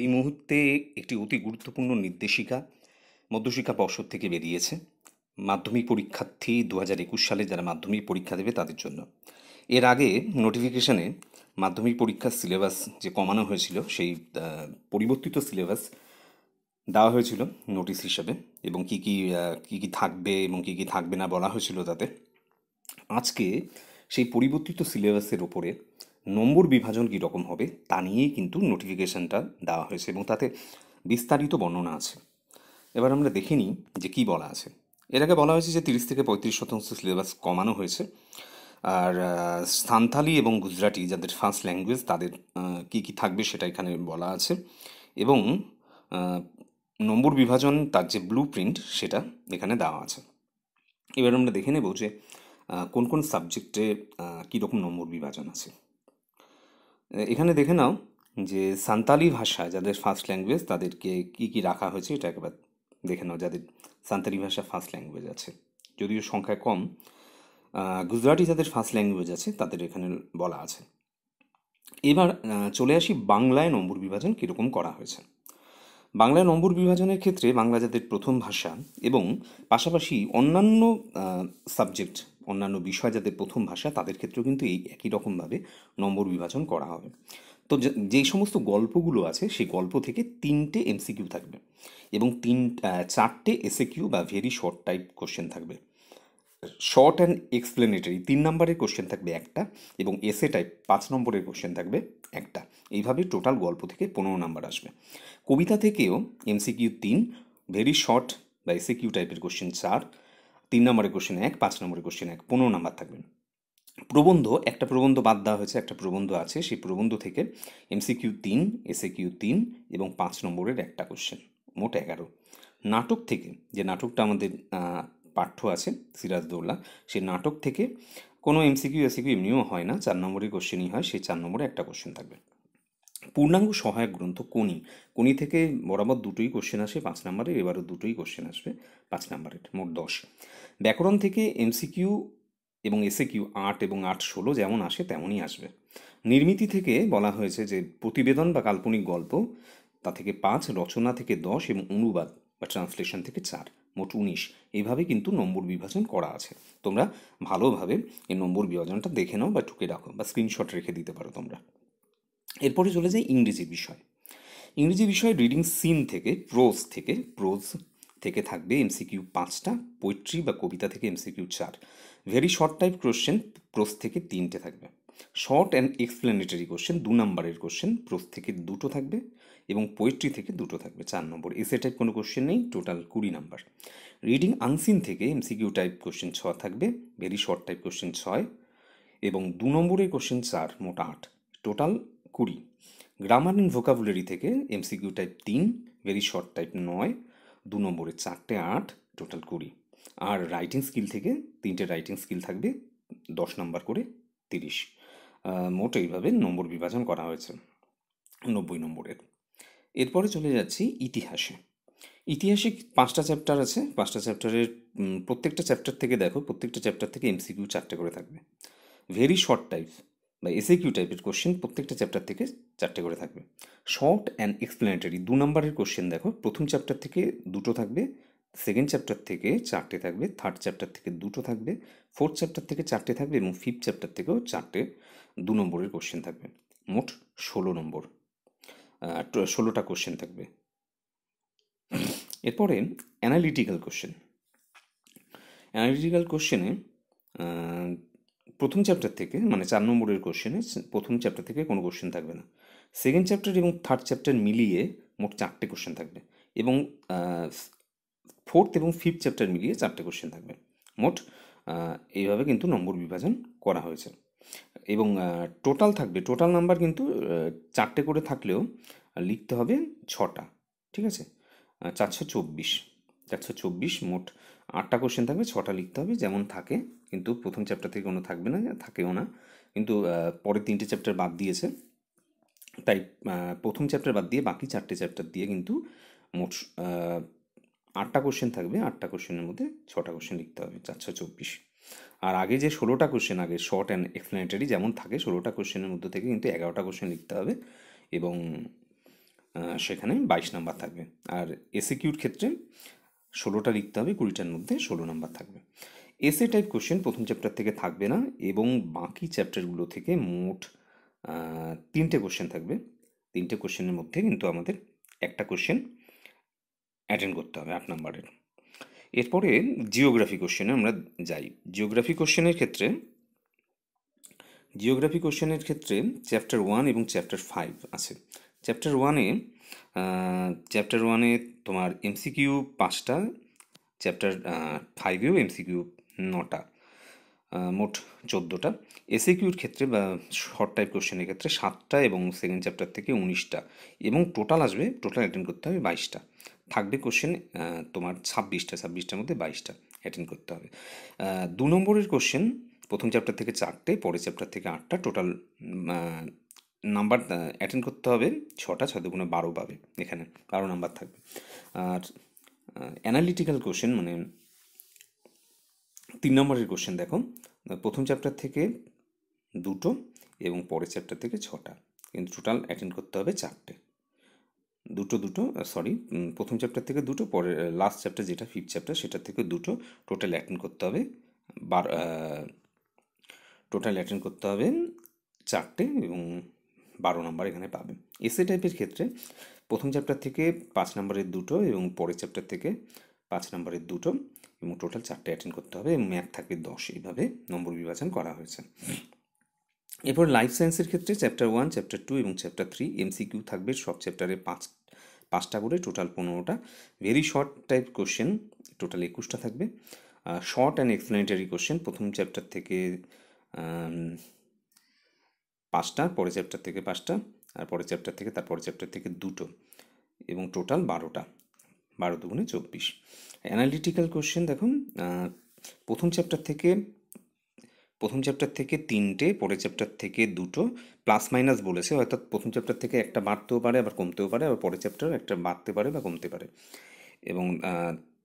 এই মুহূর্তে একটি অতি গুরুত্বপূর্ণ নির্দেশিকা মধ্যশিক্ষা পর্ষদ থেকে বেরিয়েছে মাধ্যমিক পরীক্ষার্থী দু হাজার একুশ সালে যারা মাধ্যমিক পরীক্ষা দেবে তাদের জন্য এর আগে নোটিফিকেশানে মাধ্যমিক পরীক্ষার সিলেবাস যে কমানো হয়েছিল সেই পরিবর্তিত সিলেবাস দেওয়া হয়েছিল নোটিস হিসাবে এবং কি কী কী কী থাকবে এবং কী কী থাকবে না বলা হয়েছিল তাতে আজকে সেই পরিবর্তিত সিলেবাসের ওপরে নম্বর বিভাজন কীরকম হবে তা নিয়েই কিন্তু নোটিফিকেশানটা দেওয়া হয়েছে এবং তাতে বিস্তারিত বর্ণনা আছে এবার আমরা দেখে নিই যে কি বলা আছে এর আগে বলা হয়েছে যে তিরিশ থেকে পঁয়ত্রিশ শতাংশ সিলেবাস কমানো হয়েছে আর সান্থালি এবং গুজরাটি যাদের ফার্স্ট ল্যাঙ্গুয়েজ তাদের কি কি থাকবে সেটা এখানে বলা আছে এবং নম্বর বিভাজন তার যে ব্লু প্রিন্ট সেটা এখানে দেওয়া আছে এবার আমরা দেখে নেব যে কোন কোন সাবজেক্টে কীরকম নম্বর বিভাজন আছে এখানে দেখে নাও যে সান্তালি ভাষা যাদের ফার্স্ট ল্যাঙ্গুয়েজ তাদেরকে কি কি রাখা হয়েছে এটা একবার দেখে নাও যাদের সান্তালি ভাষা ফার্স্ট ল্যাঙ্গুয়েজ আছে যদিও সংখ্যা কম গুজরাটি যাদের ফার্স্ট ল্যাঙ্গুয়েজ আছে তাদের এখানে বলা আছে এবার চলে আসি বাংলায় নম্বর বিভাজন কীরকম করা হয়েছে বাংলায় নম্বর বিভাজনের ক্ষেত্রে বাংলা যাদের প্রথম ভাষা এবং পাশাপাশি অন্যান্য সাবজেক্ট অন্যান্য বিষয় যাদের প্রথম ভাষা তাদের ক্ষেত্রেও কিন্তু এই একই রকমভাবে নম্বর বিভাজন করা হবে তো যে সমস্ত গল্পগুলো আছে সেই গল্প থেকে তিনটে এমসিকিউ থাকবে এবং তিন চারটে এসএকিউ বা ভেরি শর্ট টাইপ কোশ্চেন থাকবে শর্ট অ্যান্ড এক্সপ্লেনেটারি তিন নম্বরের কোশ্চেন থাকবে একটা এবং এসে টাইপ পাঁচ নম্বরের কোশ্চেন থাকবে একটা এইভাবে টোটাল গল্প থেকে পনেরো নম্বর আসবে কবিতা থেকেও এমসিকিউ তিন ভেরি শর্ট বা এসএকিউ টাইপের কোশ্চেন চার তিন নম্বরের কোশ্চেন এক পাঁচ নম্বরের কোশ্চেন এক পনেরো নাম্বার থাকবেন প্রবন্ধ একটা প্রবন্ধ বাদ দেওয়া হয়েছে একটা প্রবন্ধ আছে সেই প্রবন্ধ থেকে এমসিকিউ তিন এসএ কিউ তিন এবং পাঁচ নম্বরের একটা কোশ্চেন মোট এগারো নাটক থেকে যে নাটকটা আমাদের পাঠ্য আছে সিরাজদৌল্লা সেই নাটক থেকে কোনো এমসিকিউ এসিকিউ এমনিও হয় না চার নম্বরের কোশ্চেনই হয় সেই চার নম্বরে একটা কোশ্চেন থাকবে পূর্ণাঙ্গ সহায়ক গ্রন্থ কোনি কোনি থেকে বরাবর দুটোই কোশ্চেন আসে পাঁচ নাম্বারের এবারও দুটোই কোশ্চেন আসবে পাঁচ নাম্বারের মোট দশ ব্যাকরণ থেকে এমসিকিউ এবং এসে কিউ আট এবং আট ষোলো যেমন আসে তেমনই আসবে নির্মিতি থেকে বলা হয়েছে যে প্রতিবেদন বা কাল্পনিক গল্প তা থেকে পাঁচ রচনা থেকে দশ এবং অনুবাদ বা ট্রান্সলেশন থেকে চার মোট উনিশ এইভাবে কিন্তু নম্বর বিভাজন করা আছে তোমরা ভালোভাবে এই নম্বর বিভাজনটা দেখে নাও বা টুকে রাখো বা স্ক্রিনশট রেখে দিতে পারো তোমরা এরপরে চলে যায় ইংরেজি বিষয় ইংরেজি বিষয় রিডিং সিন থেকে প্রোজ থেকে প্রোজ থেকে থাকবে এমসিকিউ পাঁচটা পোয়েট্রি বা কবিতা থেকে এমসিকিউ চার very short type question prose থেকে তিনটে থাকবে শর্ট অ্যান্ড এক্সপ্লেনেটারি কোশ্চেন দু নম্বরের কোশ্চেন প্রোজ থেকে দুটো থাকবে এবং পোয়েট্রি থেকে দুটো থাকবে চার নম্বর এসে টাইপ কোনো কোশ্চেন নেই টোটাল কুড়ি নাম্বার রিডিং আনসিন থেকে এমসিকিউ টাইপ কোশ্চেন ছ থাকবে ভেরি শর্ট টাইপ কোশ্চেন ছয় এবং দু নম্বরের কোশ্চেন চার মোট আট টোটাল কুড়ি গ্রামার অ্যান্ড ভোকাবুলারি থেকে এমসিকিউ টাইপ তিন ভেরি শর্ট টাইপ নয় দু নম্বরে চারটে আট টোটাল কুড়ি আর রাইটিং স্কিল থেকে তিনটে রাইটিং স্কিল থাকবে দশ নম্বর করে তিরিশ মোট এইভাবে নম্বর বিভাজন করা হয়েছে নব্বই নম্বরের এরপরে চলে যাচ্ছি ইতিহাসে ইতিহাসে পাঁচটা চ্যাপ্টার আছে পাঁচটা চ্যাপ্টারের প্রত্যেকটা চ্যাপ্টার থেকে দেখো প্রত্যেকটা চ্যাপ্টার থেকে এমসিকিউ চারটে করে থাকবে ভেরি শর্ট টাইপ বা কিউ টাইপের কোশ্চেন প্রত্যেকটা চ্যাপ্টার থেকে চারটে করে থাকবে শর্ট অ্যান্ড এক্সপ্লেনেটারি দু নম্বরের কোশ্চেন দেখো প্রথম চ্যাপ্টার থেকে দুটো থাকবে সেকেন্ড চ্যাপ্টার থেকে চারটে থাকবে থার্ড চ্যাপ্টার থেকে দুটো থাকবে ফোর্থ চ্যাপ্টার থেকে চারটে থাকবে এবং ফিফথ চ্যাপ্টার থেকেও চারটে দু নম্বরের কোশ্চেন থাকবে মোট ষোলো নম্বর ষোলোটা কোশ্চেন থাকবে এরপরে অ্যানালিটিক্যাল কোশ্চেন অ্যানালিটিক্যাল কোশ্চেনে প্রথম চ্যাপ্টার থেকে মানে চার নম্বরের কোশ্চেনে প্রথম চ্যাপ্টার থেকে কোনো কোশ্চেন থাকবে না সেকেন্ড চ্যাপ্টার এবং থার্ড চ্যাপ্টার মিলিয়ে মোট চারটে কোশ্চেন থাকবে এবং ফোর্থ এবং ফিফথ চ্যাপ্টার মিলিয়ে চারটে কোশ্চেন থাকবে মোট এইভাবে কিন্তু নম্বর বিভাজন করা হয়েছে এবং টোটাল থাকবে টোটাল নাম্বার কিন্তু চারটে করে থাকলেও লিখতে হবে ছটা ঠিক আছে চারশো চব্বিশ চারশো চব্বিশ মোট আটটা কোশ্চেন থাকবে ছটা লিখতে হবে যেমন থাকে কিন্তু প্রথম চ্যাপ্টার থেকে কোনো থাকবে না থাকেও না কিন্তু পরের তিনটে চ্যাপ্টার বাদ দিয়েছে তাই প্রথম চ্যাপ্টার বাদ দিয়ে বাকি চারটে চ্যাপ্টার দিয়ে কিন্তু মোট আটটা কোশ্চেন থাকবে আটটা কোশ্চেনের মধ্যে ছটা কোশ্চেন লিখতে হবে চারশো চব্বিশ আর আগে যে ষোলোটা কোশ্চেন আগে শর্ট অ্যান্ড এক্সপ্লেনেটারি যেমন থাকে ষোলোটা কোশ্চেনের মধ্যে থেকে কিন্তু এগারোটা কোশ্চেন লিখতে হবে এবং সেখানে বাইশ নাম্বার থাকবে আর এসিকিউর ক্ষেত্রে ষোলোটা লিখতে হবে কুড়িটার মধ্যে ষোলো নাম্বার থাকবে এসে টাইপ কোশ্চেন প্রথম চ্যাপ্টার থেকে থাকবে না এবং বাকি চ্যাপ্টারগুলো থেকে মোট তিনটে কোশ্চেন থাকবে তিনটে কোশ্চেনের মধ্যে কিন্তু আমাদের একটা কোশ্চেন অ্যাটেন্ড করতে হবে আট নাম্বারের এরপরে জিওগ্রাফি কোশ্চেনে আমরা যাই জিওগ্রাফি কোশ্চেনের ক্ষেত্রে জিওগ্রাফি কোশ্চেনের ক্ষেত্রে চ্যাপ্টার ওয়ান এবং চ্যাপ্টার ফাইভ আছে চ্যাপ্টার ওয়ানে চ্যাপ্টার ওয়ানে তোমার এমসিকিউ পাঁচটা চ্যাপ্টার ফাইভেও এমসিকিউ নটা মোট চোদ্দোটা এসিকিউর ক্ষেত্রে বা শর্ট টাইপ কোশ্চেনের ক্ষেত্রে সাতটা এবং সেকেন্ড চ্যাপ্টার থেকে উনিশটা এবং টোটাল আসবে টোটাল অ্যাটেন্ড করতে হবে বাইশটা থাকবে কোশ্চেন তোমার ছাব্বিশটা ছাব্বিশটার মধ্যে বাইশটা অ্যাটেন্ড করতে হবে দু নম্বরের কোশ্চেন প্রথম চ্যাপ্টার থেকে চারটে পরের চ্যাপ্টার থেকে আটটা টোটাল নাম্বার অ্যাটেন্ড করতে হবে ছটা ছয় দুগুণে বারো পাবে এখানে বারো নাম্বার থাকবে আর অ্যানালিটিক্যাল কোশ্চেন মানে তিন নম্বরের কোশ্চেন দেখো প্রথম চ্যাপ্টার থেকে দুটো এবং পরের চ্যাপ্টার থেকে ছটা কিন্তু টোটাল অ্যাটেন্ড করতে হবে চারটে দুটো দুটো সরি প্রথম চ্যাপ্টার থেকে দুটো পরে লাস্ট চ্যাপ্টার যেটা ফিফথ চ্যাপ্টার সেটা থেকে দুটো টোটাল অ্যাটেন্ড করতে হবে বার টোটাল অ্যাটেন্ড করতে হবে চারটে এবং বারো নম্বর এখানে পাবে এসে টাইপের ক্ষেত্রে প্রথম চ্যাপ্টার থেকে পাঁচ নম্বরের দুটো এবং পরের চ্যাপ্টার থেকে পাঁচ নম্বরের দুটো এবং টোটাল চারটে অ্যাটেন্ড করতে হবে এবং ম্যাথ থাকবে দশ এইভাবে নম্বর বিভাজন করা হয়েছে এরপর লাইফ সায়েন্সের ক্ষেত্রে চ্যাপ্টার ওয়ান চ্যাপ্টার টু এবং চ্যাপ্টার থ্রি এমসিকিউ থাকবে সব চ্যাপ্টারে পাঁচ পাঁচটা করে টোটাল পনেরোটা very short type question total একুশটা থাকবে শর্ট অ্যান্ড এক্সপ্লেনেটারি কোশ্চেন প্রথম চ্যাপ্টার থেকে পাঁচটা পরের চ্যাপ্টার থেকে পাঁচটা আর পরের চ্যাপ্টার থেকে তারপরের চ্যাপ্টার থেকে দুটো এবং টোটাল বারোটা বারো দুগুণে চব্বিশ অ্যানালিটিক্যাল কোশ্চেন দেখুন প্রথম চ্যাপ্টার থেকে প্রথম চ্যাপ্টার থেকে তিনটে পরের চ্যাপ্টার থেকে দুটো প্লাস মাইনাস বলেছে অর্থাৎ প্রথম চ্যাপ্টার থেকে একটা বাড়তেও পারে আবার কমতেও পারে আবার পরের চ্যাপ্টার একটা বাড়তে পারে বা কমতে পারে এবং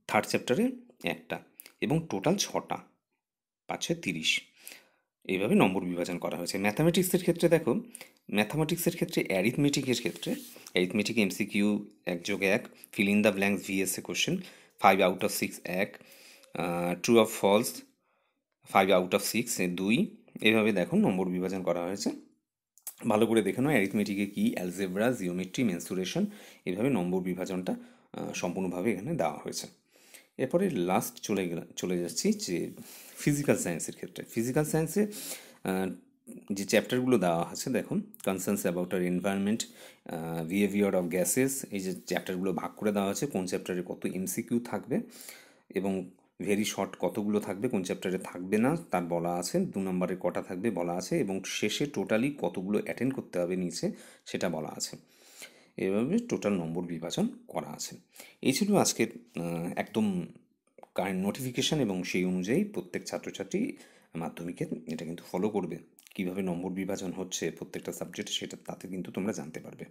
থার্ড চ্যাপ্টারে একটা এবং টোটাল ছটা পাঁচে তিরিশ এইভাবে নম্বর বিভাজন করা হয়েছে ম্যাথামেটিক্সের ক্ষেত্রে দেখো ম্যাথামেটিক্সের ক্ষেত্রে অ্যারিথমেটিকের ক্ষেত্রে অ্যারিথমেটিক এমসিকিউ এক যোগে এক fill in the blanks VSA question five out of six এক true of false five out of six দুই এভাবে দেখো নম্বর বিভাজন করা হয়েছে ভালো করে দেখে নয় অ্যারিথমেটিকে কী অ্যালজেব্রা জিওমেট্রি মেন্সুরেশন এভাবে নম্বর বিভাজনটা সম্পূর্ণভাবে এখানে দেওয়া হয়েছে এরপরে লাস্ট চলে গেলাম চলে যাচ্ছি যে ফিজিক্যাল সায়েন্সের ক্ষেত্রে ফিজিক্যাল সায়েন্সে যে চ্যাপ্টারগুলো দেওয়া আছে দেখুন concerns about our environment behaviour of gases এই যে চ্যাপ্টারগুলো ভাগ করে দেওয়া আছে কোন চ্যাপ্টারে কত এমসিকিউ থাকবে এবং ভেরি শর্ট কতগুলো থাকবে কোন চ্যাপ্টারে থাকবে না তার বলা আছে দু নম্বরে কটা থাকবে বলা আছে এবং শেষে টোটালি কতগুলো অ্যাটেন্ড করতে হবে নিচে সেটা বলা আছে এভাবে টোটাল নম্বর বিভাজন করা আছে এই ছিল আজকের একদম কারেন্ট নোটিফিকেশান এবং সেই অনুযায়ী প্রত্যেক ছাত্রছাত্রী মাধ্যমিকের এটা কিন্তু ফলো করবে কিভাবে নম্বর বিভাজন হচ্ছে প্রত্যেকটা সাবজেক্ট সেটা তাতে কিন্তু তোমরা জানতে পারবে